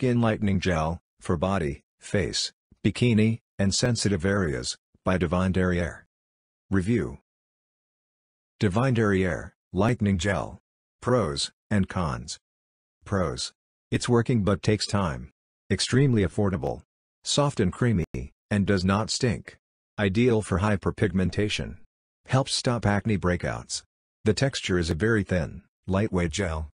Skin Lightening Gel, for body, face, bikini, and sensitive areas, by Divine Derriere. Review Divine Derriere, Lightning Gel. Pros, and cons. Pros. It's working but takes time. Extremely affordable. Soft and creamy, and does not stink. Ideal for hyperpigmentation. Helps stop acne breakouts. The texture is a very thin, lightweight gel.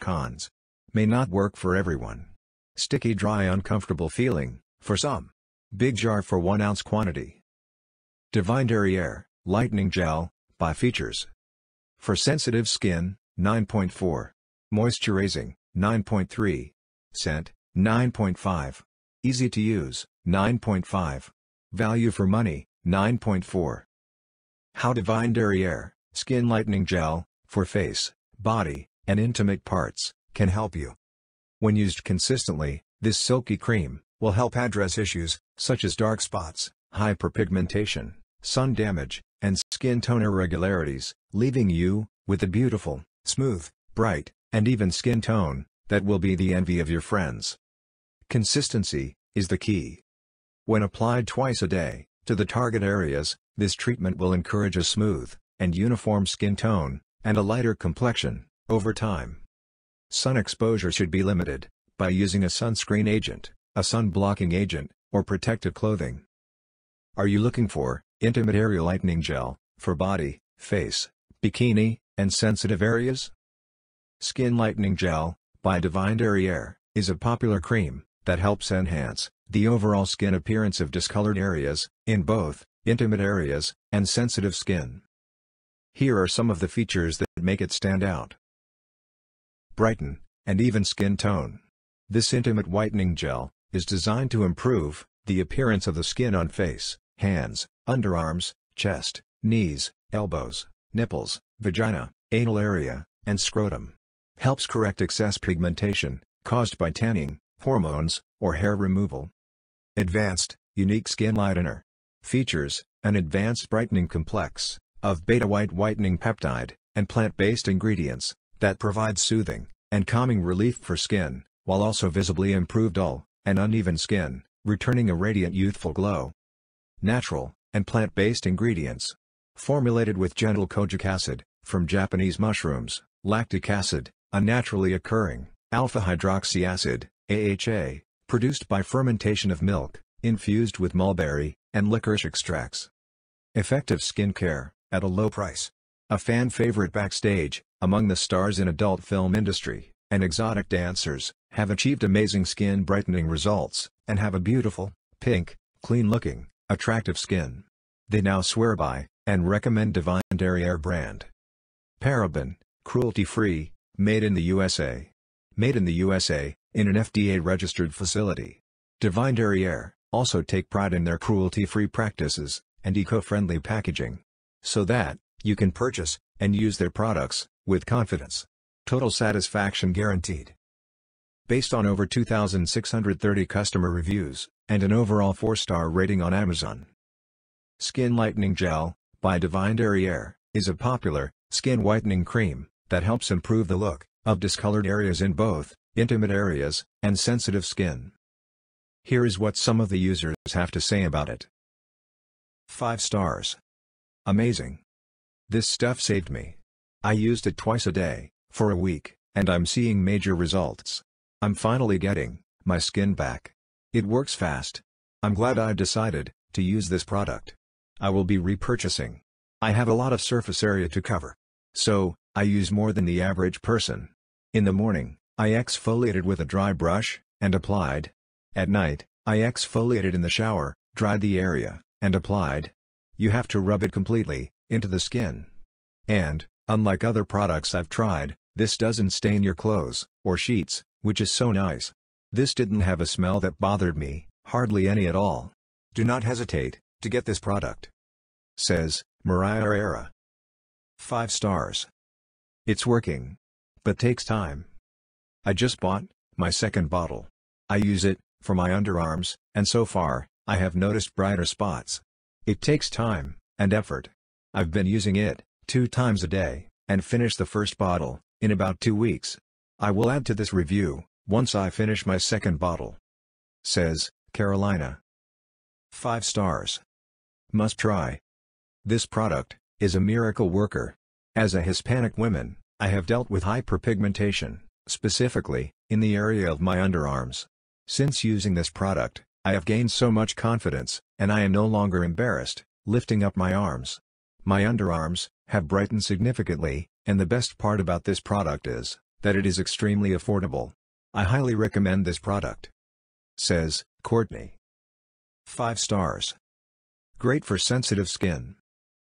Cons. May not work for everyone. Sticky dry uncomfortable feeling, for some. Big jar for 1 ounce quantity. Divine Derriere, Lightning Gel, by Features. For sensitive skin, 9.4. Moisturizing, 9.3. Scent, 9.5. Easy to use, 9.5. Value for money, 9.4. How Divine Derriere, Skin Lightening Gel, for face, body, and intimate parts, can help you. When used consistently, this silky cream will help address issues such as dark spots, hyperpigmentation, sun damage, and skin tone irregularities, leaving you with a beautiful, smooth, bright, and even skin tone that will be the envy of your friends. Consistency is the key. When applied twice a day to the target areas, this treatment will encourage a smooth and uniform skin tone and a lighter complexion over time. Sun exposure should be limited, by using a sunscreen agent, a sun-blocking agent, or protective clothing. Are you looking for, intimate area lightening gel, for body, face, bikini, and sensitive areas? Skin Lightening Gel, by Divine Derriere, is a popular cream, that helps enhance, the overall skin appearance of discolored areas, in both, intimate areas, and sensitive skin. Here are some of the features that make it stand out brighten, and even skin tone. This intimate whitening gel is designed to improve the appearance of the skin on face, hands, underarms, chest, knees, elbows, nipples, vagina, anal area, and scrotum. Helps correct excess pigmentation caused by tanning, hormones, or hair removal. Advanced, unique skin lightener. Features, an advanced brightening complex, of beta-white whitening peptide, and plant-based ingredients, that provides soothing and calming relief for skin, while also visibly improved dull and uneven skin, returning a radiant youthful glow. Natural and plant-based ingredients. Formulated with gentle kojic acid, from Japanese mushrooms, lactic acid, a naturally occurring alpha-hydroxy acid, AHA, produced by fermentation of milk, infused with mulberry and licorice extracts. Effective skin care, at a low price. A fan favorite backstage, among the stars in adult film industry, and exotic dancers, have achieved amazing skin brightening results, and have a beautiful, pink, clean-looking, attractive skin. They now swear by, and recommend Divine Derriere brand. Paraben, cruelty-free, made in the USA. Made in the USA, in an FDA-registered facility. Divine Derriere, also take pride in their cruelty-free practices, and eco-friendly packaging. So that, you can purchase, and use their products with confidence. Total satisfaction guaranteed. Based on over 2,630 customer reviews, and an overall 4-star rating on Amazon. Skin Lightening Gel, by Divine Derriere, is a popular, skin whitening cream, that helps improve the look, of discolored areas in both, intimate areas, and sensitive skin. Here is what some of the users have to say about it. 5 stars. Amazing. This stuff saved me. I used it twice a day, for a week, and I'm seeing major results. I'm finally getting my skin back. It works fast. I'm glad I've decided to use this product. I will be repurchasing. I have a lot of surface area to cover. So, I use more than the average person. In the morning, I exfoliated with a dry brush, and applied. At night, I exfoliated in the shower, dried the area, and applied. You have to rub it completely, into the skin. And, unlike other products I've tried, this doesn't stain your clothes, or sheets, which is so nice. This didn't have a smell that bothered me, hardly any at all. Do not hesitate to get this product. Says, Mariah Herrera. 5 stars. It's working. But takes time. I just bought my second bottle. I use it for my underarms, and so far, I have noticed brighter spots. It takes time and effort. I've been using it, two times a day, and finish the first bottle, in about two weeks. I will add to this review, once I finish my second bottle. Says, Carolina. 5 stars. Must try. This product, is a miracle worker. As a Hispanic woman, I have dealt with hyperpigmentation, specifically, in the area of my underarms. Since using this product, I have gained so much confidence, and I am no longer embarrassed, lifting up my arms. My underarms have brightened significantly, and the best part about this product is that it is extremely affordable. I highly recommend this product. Says, Courtney. 5 stars. Great for sensitive skin.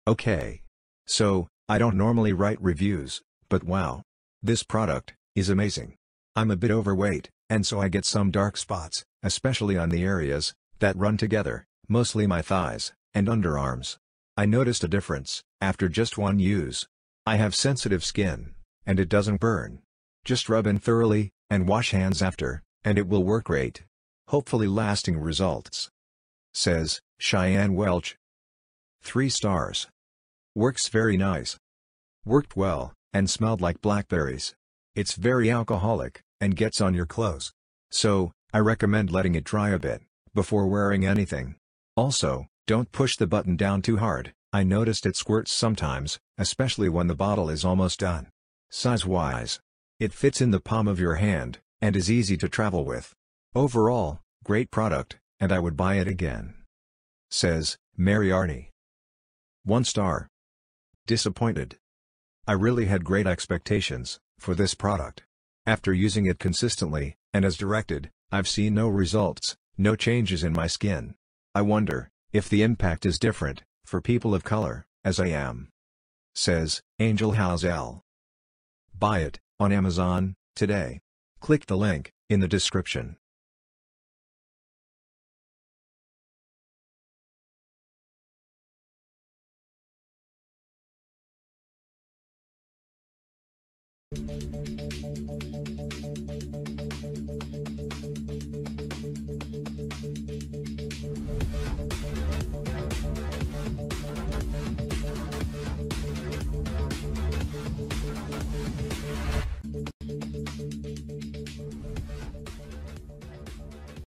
Okay. So, I don't normally write reviews, but wow. This product is amazing. I'm a bit overweight, and so I get some dark spots, especially on the areas that run together, mostly my thighs and underarms. I noticed a difference, after just one use. I have sensitive skin, and it doesn't burn. Just rub in thoroughly, and wash hands after, and it will work great. Hopefully lasting results. Says, Cheyenne Welch. 3 stars. Works very nice. Worked well, and smelled like blackberries. It's very alcoholic, and gets on your clothes. So, I recommend letting it dry a bit, before wearing anything. Also, don't push the button down too hard, I noticed it squirts sometimes, especially when the bottle is almost done. Size-wise. It fits in the palm of your hand, and is easy to travel with. Overall, great product, and I would buy it again. Says, Mary Arney. 1 star. Disappointed. I really had great expectations, for this product. After using it consistently, and as directed, I've seen no results, no changes in my skin. I wonder, if the impact is different, for people of color, as I am. Says, Angel Housel. Buy it, on Amazon, today. Click the link, in the description. Thank you.